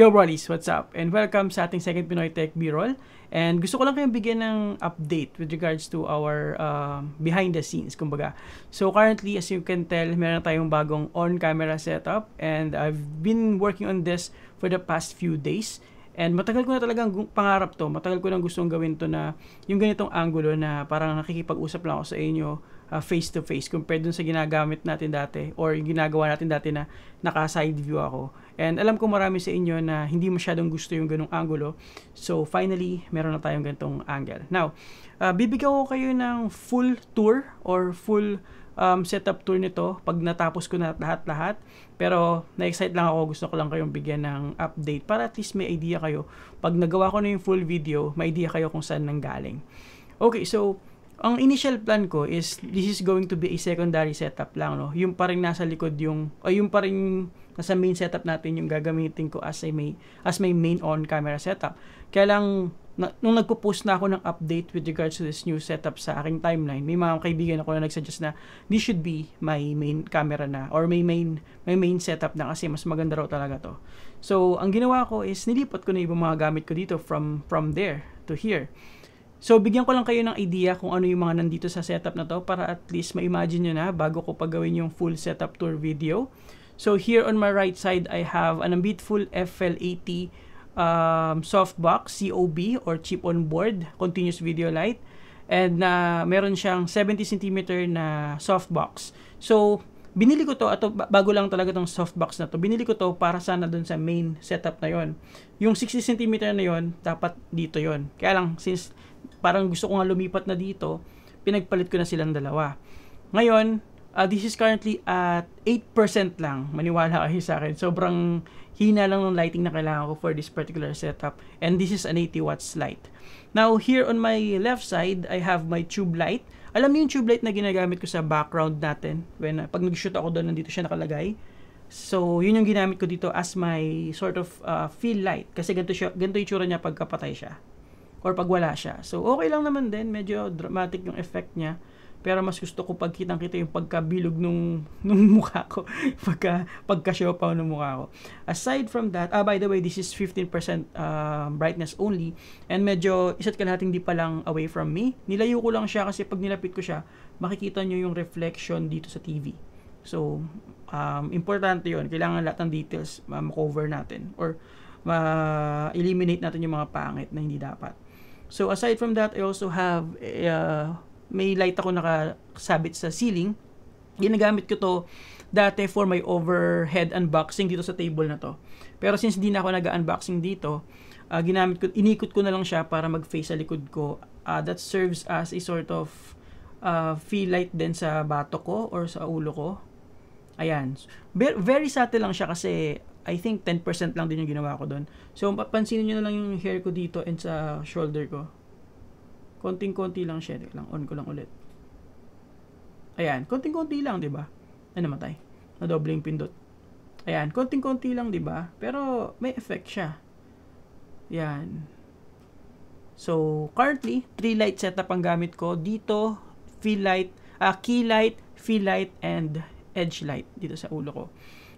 Yo Bronies, what's up? And welcome sa ating second Pinoy Tech B-Roll. And gusto ko lang kayong bigyan ng update with regards to our uh, behind the scenes, kumbaga. So currently, as you can tell, meron tayong bagong on-camera setup and I've been working on this for the past few days. And matagal ko na talagang pangarap to, matagal ko nang gustong gawin to na yung ganitong angulo na parang nakikipag-usap lang ako sa inyo face to face compared dun sa ginagamit natin dati or yung ginagawa natin dati na naka side view ako. And alam ko marami sa inyo na hindi masyadong gusto yung ganung angulo. So finally, meron na tayong ganitong angle. Now, uh, bibigyan ko kayo ng full tour or full um, setup tour nito pag natapos ko na lahat-lahat. Pero na-excite lang ako, gusto ko lang kayong bigyan ng update para at least may idea kayo. Pag nagawa ko na yung full video, may idea kayo kung saan nanggaling. Okay, so ang initial plan ko is this is going to be a secondary setup lang no. Yung pa rin nasa likod yung o yung pa rin nasa main setup natin yung gagamitin ko as a may as my main on camera setup. Kaya lang na, nung nagpo-post na ako ng update with regards to this new setup sa aking timeline, may mga kaibigan ako na nagsuggest na this should be my main camera na or may main may main setup na kasi mas maganda raw talaga to. So, ang ginawa ko is nilipat ko na ibang mga gamit ko dito from from there to here. So, bigyan ko lang kayo ng idea kung ano yung mga nandito sa setup na to para at least ma-imagine nyo na bago ko paggawin yung full setup tour video. So, here on my right side, I have an Unbeatful FL80 um, softbox, COB or chip on board, continuous video light. And na uh, meron siyang 70 cm na softbox. So, binili ko to, ato, bago lang talaga tong softbox na to, binili ko to para sana doon sa main setup na yon. Yung 60 cm na yon, dapat dito yon. Kaya lang, since parang gusto ko nga lumipat na dito, pinagpalit ko na silang dalawa. Ngayon, Uh, this is currently at 8% lang. Maniwala kayo sa akin. Sobrang hina lang ng lighting na kailangan ko for this particular setup. And this is an 80 watts light. Now, here on my left side, I have my tube light. Alam niyo yung tube light na ginagamit ko sa background natin. When, uh, pag nag-shoot ako doon, nandito siya nakalagay. So, yun yung ginamit ko dito as my sort of uh, fill light. Kasi ganito, siya, ganito yung tsura niya pag kapatay siya. Or pag wala siya. So, okay lang naman din. Medyo dramatic yung effect niya. Pero mas gusto ko pagkitang kita yung pagkabilog nung, nung mukha ko. pagka, pagka pa ng mukha ko. Aside from that, ah, by the way, this is 15% uh, ah, brightness only. And medyo isa't kalahating di pa lang away from me. Nilayo ko lang siya kasi pag nilapit ko siya, makikita nyo yung reflection dito sa TV. So, um, importante yon Kailangan lahat ng details ma-cover natin. Or ma-eliminate natin yung mga pangit na hindi dapat. So aside from that, I also have a uh, eh, ah, may light ako nakasabit sa ceiling. Ginagamit ko to dati for my overhead unboxing dito sa table na to. Pero since hindi na ako nag-unboxing dito, uh, ginamit ko, inikot ko na lang siya para mag-face sa likod ko. Uh, that serves as a sort of uh, ah, feel light din sa bato ko or sa ulo ko. Ayan. Very, subtle lang siya kasi I think 10% lang din yung ginawa ko doon. So, papansinin nyo na lang yung hair ko dito and sa shoulder ko. Konting-konti lang siya. lang, on ko lang ulit. Ayan, konting-konti lang, 'di ba? Ay namatay. Nadoble yung pindot. Ayan, konting-konti lang, 'di ba? Pero may effect siya. Yan. So, currently, 3 light setup ang gamit ko. Dito, fill light, uh, key light, fill light, and edge light dito sa ulo ko.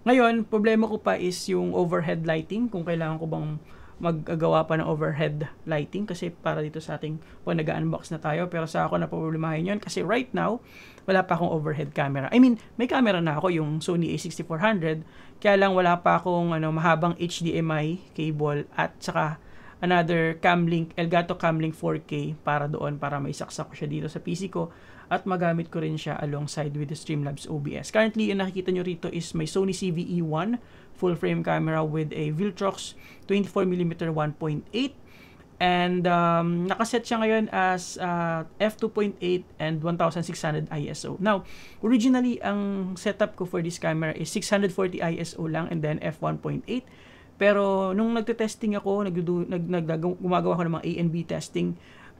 Ngayon, problema ko pa is yung overhead lighting, kung kailangan ko bang magagawa pa ng overhead lighting kasi para dito sa ating pag nag-unbox na tayo. Pero sa ako na problemahin yun kasi right now, wala pa akong overhead camera. I mean, may camera na ako, yung Sony a6400. Kaya lang wala pa akong ano, mahabang HDMI cable at saka another Camlink, Elgato Camlink 4K para doon para may maisaksak ko siya dito sa PC ko at magamit ko rin siya alongside with the Streamlabs OBS. Currently, yung nakikita nyo rito is my Sony CVE-1 full frame camera with a Viltrox 24mm 1.8 and um, nakaset siya ngayon as uh, f2.8 and 1600 ISO. Now, originally ang setup ko for this camera is 640 ISO lang and then f1.8 pero nung nagte-testing ako, nag, nag, nag, gumagawa ako ng mga A and B testing,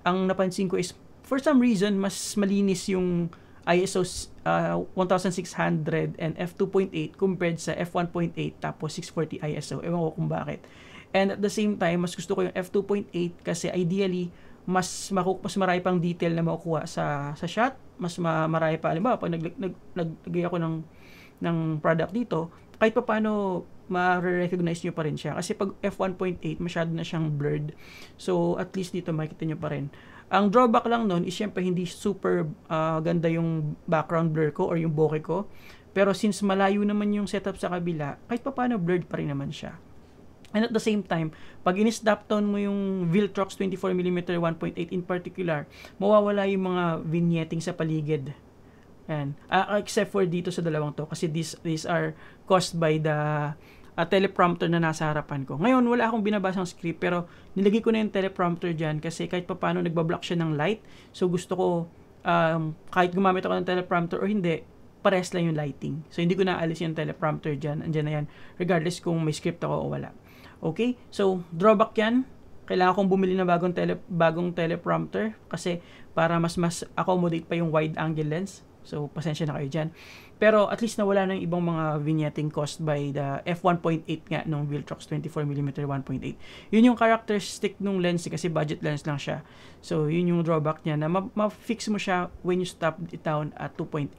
ang napansin ko is for some reason, mas malinis yung ISO uh, 1600 and f2.8 compared sa f1.8 tapos 640 ISO. Ewan ko kung bakit. And at the same time, mas gusto ko yung f2.8 kasi ideally, mas maku mas marami pang detail na makukuha sa sa shot, mas ma marami pa alam pag nag nag naglagay ako ng ng product dito, kahit pa paano ma-recognize nyo pa rin siya kasi pag f1.8 masyado na siyang blurred. So at least dito makikita nyo pa rin ang drawback lang nun is syempre hindi super uh, ganda yung background blur ko or yung bokeh ko. Pero since malayo naman yung setup sa kabila, kahit paano blurred pa rin naman siya. And at the same time, pag in-snap down mo yung Viltrox 24mm 1.8 in particular, mawawala yung mga vignetting sa paligid. Yan. Uh, ah, except for dito sa dalawang to kasi these, these are caused by the uh, teleprompter na nasa harapan ko. Ngayon, wala akong binabasang script pero nilagay ko na yung teleprompter dyan kasi kahit papano nagbablock siya ng light. So gusto ko um, kahit gumamit ako ng teleprompter o hindi, pares lang yung lighting. So hindi ko naalis yung teleprompter dyan. Andyan na yan. Regardless kung may script ako o wala. Okay? So drawback yan kailangan kong bumili ng bagong tele bagong teleprompter kasi para mas mas accommodate pa yung wide angle lens. So pasensya na kayo diyan. Pero at least nawala na yung ibang mga vignetting caused by the f1.8 nga nung Viltrox 24mm 1.8. Yun yung characteristic nung lens eh, kasi budget lens lang siya. So yun yung drawback niya na ma-fix ma mo siya when you stop it down at 2.8.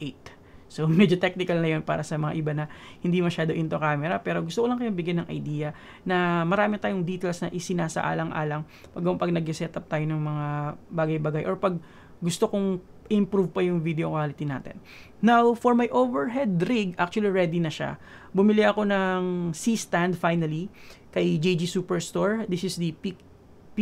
So medyo technical na yun para sa mga iba na hindi masyado into camera pero gusto ko lang kayong bigyan ng idea na marami tayong details na isinasaalang-alang pag, pag nag-setup tayo ng mga bagay-bagay or pag gusto kong improve pa yung video quality natin. Now, for my overhead rig, actually ready na siya. Bumili ako ng C-stand finally kay JG Superstore. This is the P P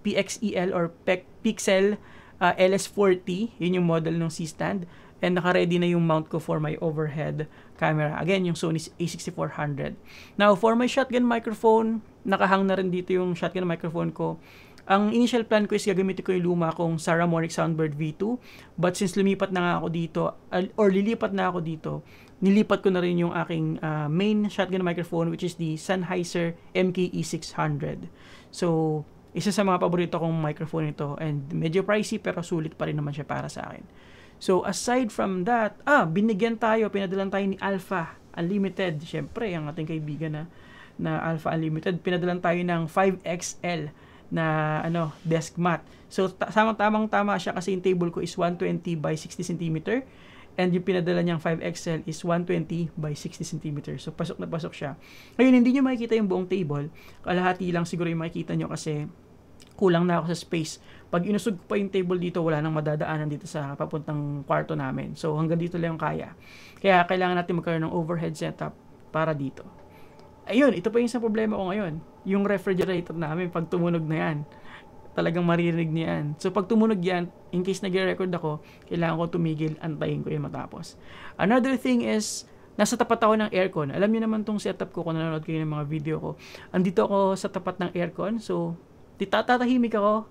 PXEL or P e Pixel uh, LS40. Yun yung model ng C-stand. And naka-ready na yung mount ko for my overhead camera. Again, yung Sony A6400. Now, for my shotgun microphone, nakahang na rin dito yung shotgun microphone ko ang initial plan ko is gagamitin ko yung luma kong Saramonic Soundbird V2. But since lumipat na nga ako dito, or lilipat na ako dito, nilipat ko na rin yung aking uh, main shotgun microphone which is the Sennheiser MKE600. So, isa sa mga paborito kong microphone ito and medyo pricey pero sulit pa rin naman siya para sa akin. So aside from that, ah, binigyan tayo, pinadalan tayo ni Alpha Unlimited. Siyempre, ang ating kaibigan na, na Alpha Unlimited, pinadalan tayo ng 5XL na ano, desk mat. So ta- tamang tama siya kasi yung table ko is 120 by 60 cm and yung pinadala niyang 5XL is 120 by 60 cm. So pasok na pasok siya. Ngayon hindi niyo makikita yung buong table. Kalahati lang siguro yung makikita niyo kasi kulang na ako sa space. Pag inusog ko pa yung table dito, wala nang madadaanan dito sa papuntang kwarto namin. So hanggang dito lang yung kaya. Kaya kailangan natin magkaroon ng overhead setup para dito. Ayun, ito pa yung isang problema ko ngayon. Yung refrigerator namin, pag tumunog na yan, talagang maririnig niyan. So pag tumunog yan, in case nagre-record ako, kailangan ko tumigil, antayin ko yung matapos. Another thing is, nasa tapat ako ng aircon. Alam niyo naman tong setup ko kung nanonood kayo ng mga video ko. Andito ako sa tapat ng aircon, so titatahimik ako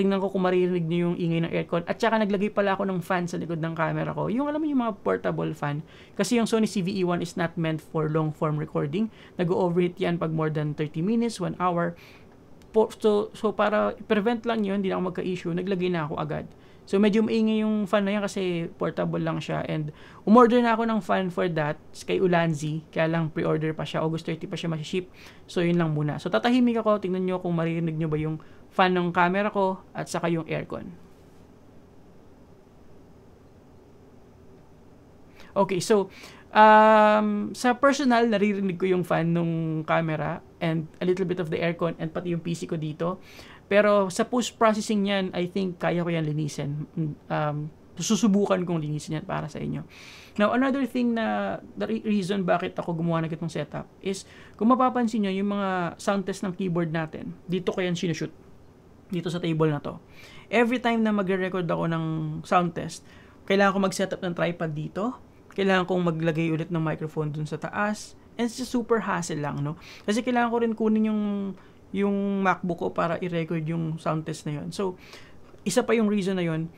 tingnan ko kung maririnig niyo yung ingay ng aircon. At saka naglagay pala ako ng fan sa likod ng camera ko. Yung alam mo yung mga portable fan. Kasi yung Sony CVE-1 is not meant for long form recording. Nag-overheat yan pag more than 30 minutes, 1 hour. Po, so, so para prevent lang yun, hindi na ako magka-issue, naglagay na ako agad. So medyo maingay yung fan na yan kasi portable lang siya and umorder na ako ng fan for that kay Ulanzi. Kaya lang pre-order pa siya. August 30 pa siya masiship. So yun lang muna. So tatahimik ako. Tingnan nyo kung maririnig nyo ba yung fan ng camera ko, at saka yung aircon. Okay, so, um, sa personal, naririnig ko yung fan ng camera and a little bit of the aircon and pati yung PC ko dito. Pero sa post-processing niyan, I think kaya ko yan linisin. Um, susubukan kong linisin yan para sa inyo. Now, another thing na the reason bakit ako gumawa ng itong setup is kung mapapansin nyo, yung mga sound test ng keyboard natin, dito ko yan sinushoot dito sa table na to. Every time na magre-record ako ng sound test, kailangan ko mag-setup ng tripod dito. Kailangan kong maglagay ulit ng microphone dun sa taas. And it's super hassle lang, no? Kasi kailangan ko rin kunin yung yung MacBook ko para i-record yung sound test na yun. So, isa pa yung reason na yun,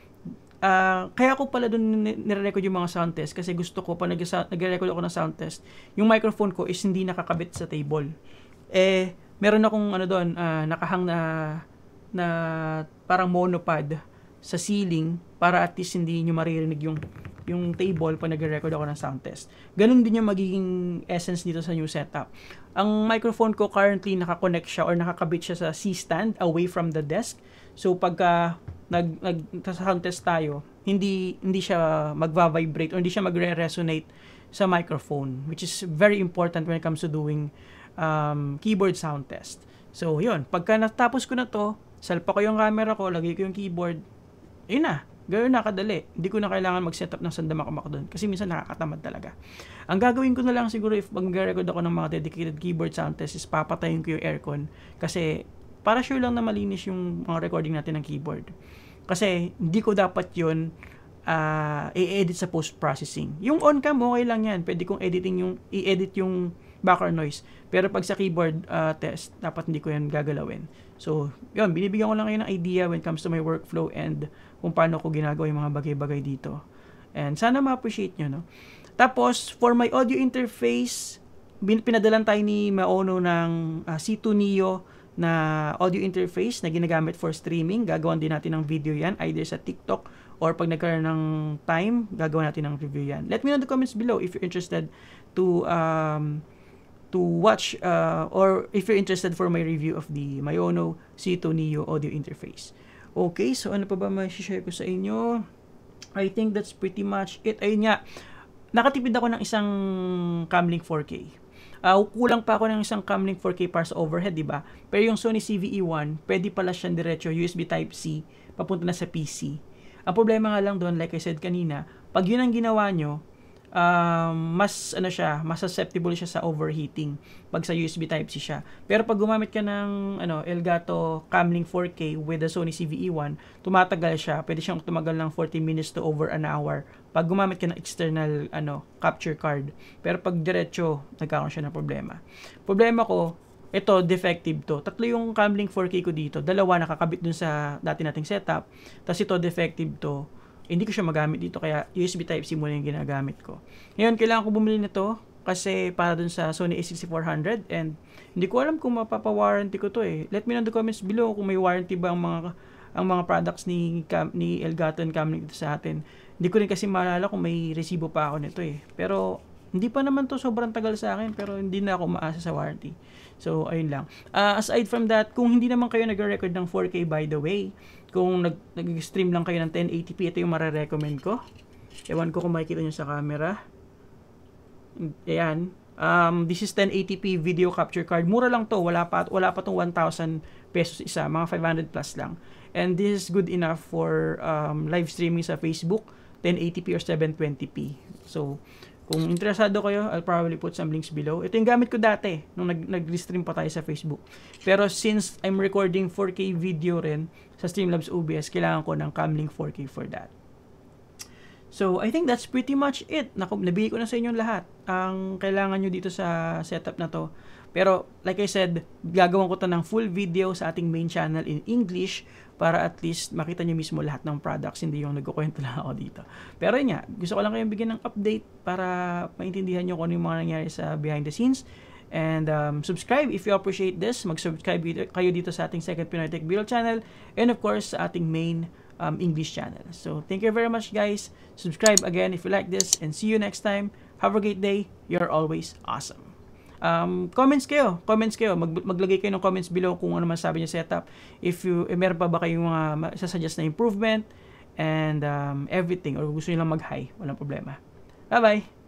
Uh, kaya ko pala doon nire-record yung mga sound test kasi gusto ko pa nagre-record ako ng sound test, yung microphone ko is hindi nakakabit sa table. Eh, meron akong ano doon, uh, ah, nakahang na na parang monopod sa ceiling para at least hindi nyo maririnig yung yung table pag nagre-record ako ng sound test. Ganun din yung magiging essence dito sa new setup. Ang microphone ko currently nakakonect siya or nakakabit siya sa C-stand away from the desk. So pagka nag, nag sound test tayo, hindi hindi siya magva-vibrate or hindi siya magre-resonate sa microphone which is very important when it comes to doing um, keyboard sound test. So, yun. Pagka natapos ko na to, Salpa ko yung camera ko, lagay ko yung keyboard. Ayun na. Ganoon na kadali. Hindi ko na kailangan mag-setup ng sandamakamak doon kasi minsan nakakatamad talaga. Ang gagawin ko na lang siguro if mag-record ako ng mga dedicated keyboard sound test is papatayin ko yung aircon kasi para sure lang na malinis yung mga recording natin ng keyboard. Kasi hindi ko dapat yun uh, i-edit sa post-processing. Yung on-cam, okay lang yan. Pwede kong editing yung, i-edit yung background noise. Pero pag sa keyboard uh, test, dapat hindi ko yan gagalawin. So, yun, binibigyan ko lang kayo ng idea when it comes to my workflow and kung paano ko ginagawa yung mga bagay-bagay dito. And sana ma-appreciate nyo, no? Tapos, for my audio interface, pinadalan tayo ni Maono ng uh, ah, C2 Neo na audio interface na ginagamit for streaming. Gagawan din natin ng video yan, either sa TikTok or pag nagkaroon ng time, gagawa natin ng review yan. Let me know in the comments below if you're interested to um, to watch uh, or if you're interested for my review of the Mayono C2 Neo audio interface. Okay, so ano pa ba ma-share ko sa inyo? I think that's pretty much it. Ayun nga, nakatipid ako ng isang Camlink 4K. Uh, ah, kulang pa ako ng isang Camlink 4K para sa overhead, di ba? Pero yung Sony CVE-1, pwede pala siyang diretso USB Type-C papunta na sa PC. Ang problema nga lang doon, like I said kanina, pag yun ang ginawa nyo, uh, mas ano siya, mas susceptible siya sa overheating pag sa USB type C siya. Pero pag gumamit ka ng ano Elgato Camlink 4K with the Sony CVE1, tumatagal siya. Pwede siyang tumagal ng 40 minutes to over an hour pag gumamit ka ng external ano capture card. Pero pag diretso, nagkakaroon siya ng problema. Problema ko, ito, defective to. Tatlo yung Camlink 4K ko dito. Dalawa nakakabit dun sa dati nating setup. Tapos ito, defective to hindi ko siya magamit dito kaya USB Type-C muna yung ginagamit ko. Ngayon, kailangan ko bumili nito kasi para dun sa Sony a6400 and hindi ko alam kung mapapawarranty ko to eh. Let me know in the comments below kung may warranty ba ang mga ang mga products ni Cam, ni Elgato and Camlink dito sa atin. Hindi ko rin kasi maalala kung may resibo pa ako nito eh. Pero hindi pa naman to sobrang tagal sa akin pero hindi na ako maasa sa warranty. So ayun lang. Uh, aside from that, kung hindi naman kayo nagre-record ng 4K by the way, kung nag, nag-stream lang kayo ng 1080p, ito yung marerecommend ko. Ewan ko kung makikita nyo sa camera. Ayan. Um, this is 1080p video capture card. Mura lang to. Wala pa, wala pa tong 1,000 pesos isa. Mga 500 plus lang. And this is good enough for um, live streaming sa Facebook. 1080p or 720p. So, kung interesado kayo, I'll probably put some links below. Ito yung gamit ko dati, nung nag- nag-stream pa tayo sa Facebook. Pero since I'm recording 4K video rin sa Streamlabs OBS, kailangan ko ng Camlink 4K for that. So, I think that's pretty much it. Naku, nabigay ko na sa inyo lahat ang kailangan nyo dito sa setup na to. Pero, like I said, gagawin ko to ng full video sa ating main channel in English para at least makita niyo mismo lahat ng products, hindi yung nagkukwento lang ako dito. Pero yun nga, gusto ko lang kayong bigyan ng update para maintindihan niyo kung ano yung mga nangyari sa behind the scenes. And um, subscribe if you appreciate this. Mag-subscribe kayo dito sa ating second Pinoy Tech Bureau channel and of course sa ating main um, English channel. So thank you very much guys. Subscribe again if you like this and see you next time. Have a great day. You're always awesome. Um, comments kayo. Comments kayo. Mag, maglagay kayo ng comments below kung ano masabi niyo sa setup. If you, eh, meron pa ba kayong mga uh, sasuggest na improvement and um, everything or gusto niyo lang mag hi Walang problema. Bye-bye!